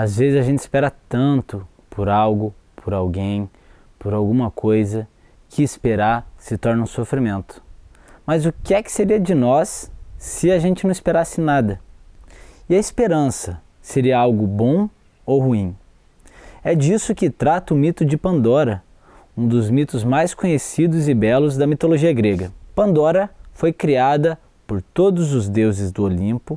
Às vezes a gente espera tanto por algo, por alguém, por alguma coisa, que esperar se torna um sofrimento. Mas o que é que seria de nós se a gente não esperasse nada? E a esperança seria algo bom ou ruim? É disso que trata o mito de Pandora, um dos mitos mais conhecidos e belos da mitologia grega. Pandora foi criada por todos os deuses do Olimpo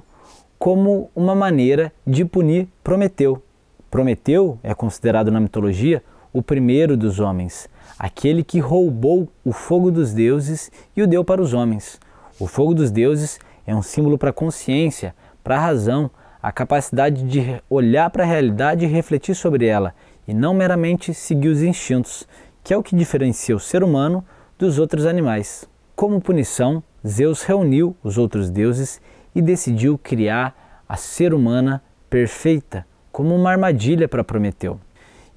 como uma maneira de punir Prometeu. Prometeu é considerado na mitologia o primeiro dos homens, aquele que roubou o fogo dos deuses e o deu para os homens. O fogo dos deuses é um símbolo para a consciência, para a razão, a capacidade de olhar para a realidade e refletir sobre ela, e não meramente seguir os instintos, que é o que diferencia o ser humano dos outros animais. Como punição, Zeus reuniu os outros deuses e decidiu criar a ser humana perfeita como uma armadilha para Prometeu.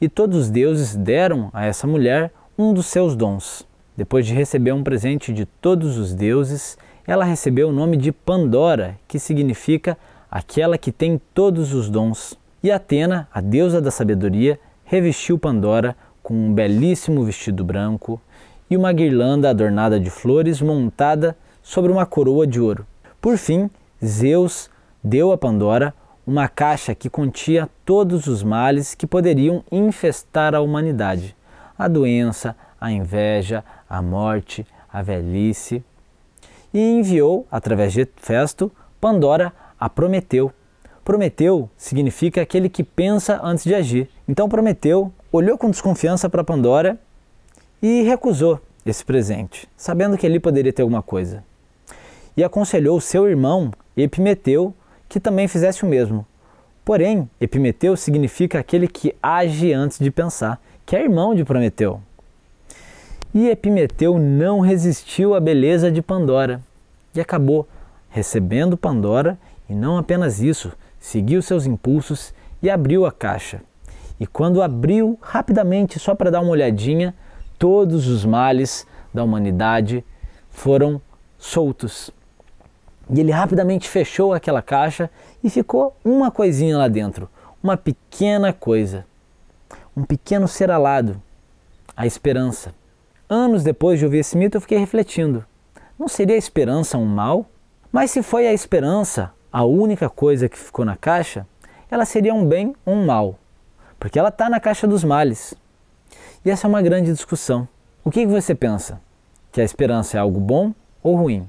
E todos os deuses deram a essa mulher um dos seus dons. Depois de receber um presente de todos os deuses, ela recebeu o nome de Pandora, que significa aquela que tem todos os dons. E Atena, a deusa da sabedoria, revestiu Pandora com um belíssimo vestido branco e uma guirlanda adornada de flores montada sobre uma coroa de ouro. Por fim, Zeus deu a Pandora uma caixa que continha todos os males que poderiam infestar a humanidade: a doença, a inveja, a morte, a velhice. E enviou, através de Festo, Pandora a Prometeu. Prometeu significa aquele que pensa antes de agir. Então Prometeu olhou com desconfiança para Pandora e recusou esse presente, sabendo que ali poderia ter alguma coisa e aconselhou seu irmão Epimeteu que também fizesse o mesmo. Porém, Epimeteu significa aquele que age antes de pensar, que é irmão de Prometeu. E Epimeteu não resistiu à beleza de Pandora e acabou recebendo Pandora, e não apenas isso, seguiu seus impulsos e abriu a caixa. E quando abriu, rapidamente, só para dar uma olhadinha, todos os males da humanidade foram soltos. E ele rapidamente fechou aquela caixa e ficou uma coisinha lá dentro, uma pequena coisa, um pequeno ser alado, a esperança. Anos depois de ouvir esse mito, eu fiquei refletindo. Não seria a esperança um mal? Mas se foi a esperança a única coisa que ficou na caixa, ela seria um bem ou um mal, porque ela está na caixa dos males. E essa é uma grande discussão. O que você pensa? Que a esperança é algo bom ou ruim?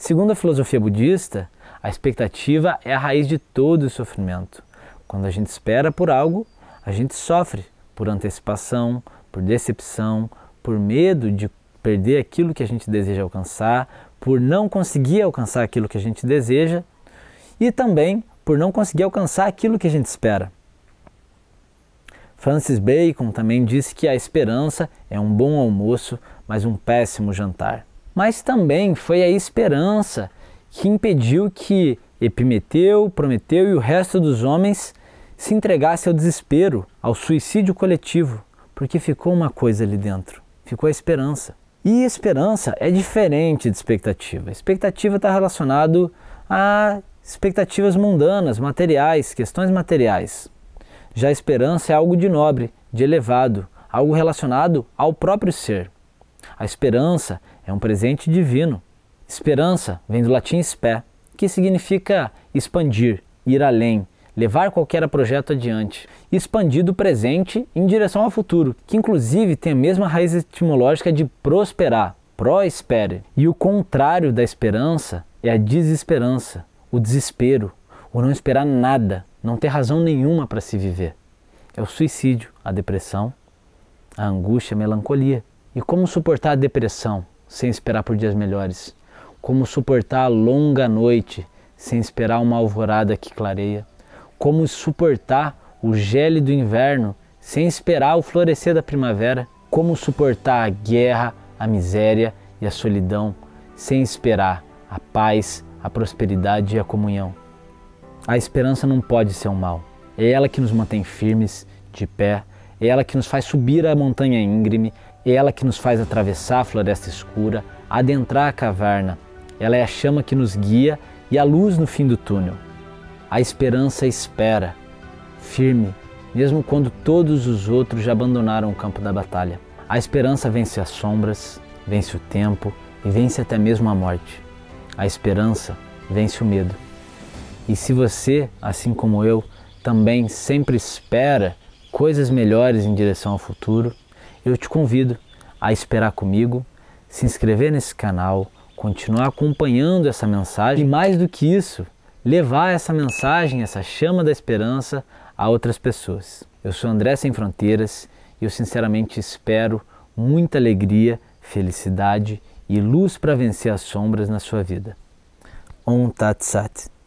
Segundo a filosofia budista, a expectativa é a raiz de todo o sofrimento. Quando a gente espera por algo, a gente sofre por antecipação, por decepção, por medo de perder aquilo que a gente deseja alcançar, por não conseguir alcançar aquilo que a gente deseja e também por não conseguir alcançar aquilo que a gente espera. Francis Bacon também disse que a esperança é um bom almoço, mas um péssimo jantar mas também foi a esperança que impediu que Epimeteu, Prometeu e o resto dos homens se entregassem ao desespero, ao suicídio coletivo, porque ficou uma coisa ali dentro, ficou a esperança. E esperança é diferente de expectativa. Expectativa está relacionado a expectativas mundanas, materiais, questões materiais. Já a esperança é algo de nobre, de elevado, algo relacionado ao próprio ser. A esperança é um presente divino. Esperança vem do latim spé, que significa expandir, ir além, levar qualquer projeto adiante, expandir do presente em direção ao futuro, que inclusive tem a mesma raiz etimológica de prosperar, prospere. E o contrário da esperança é a desesperança, o desespero, o não esperar nada, não ter razão nenhuma para se viver. É o suicídio, a depressão, a angústia, a melancolia. E como suportar a depressão sem esperar por dias melhores? Como suportar a longa noite sem esperar uma alvorada que clareia? Como suportar o gélido inverno sem esperar o florescer da primavera? Como suportar a guerra, a miséria e a solidão sem esperar a paz, a prosperidade e a comunhão? A esperança não pode ser um mal. É ela que nos mantém firmes, de pé, é ela que nos faz subir a montanha íngreme, é ela que nos faz atravessar a floresta escura, adentrar a caverna. Ela é a chama que nos guia e a luz no fim do túnel. A esperança espera, firme, mesmo quando todos os outros já abandonaram o campo da batalha. A esperança vence as sombras, vence o tempo e vence até mesmo a morte. A esperança vence o medo. E se você, assim como eu, também sempre espera coisas melhores em direção ao futuro, eu te convido a esperar comigo, se inscrever nesse canal, continuar acompanhando essa mensagem e mais do que isso, levar essa mensagem, essa chama da esperança a outras pessoas. Eu sou André Sem Fronteiras e eu sinceramente espero muita alegria, felicidade e luz para vencer as sombras na sua vida. Om Tat Sat.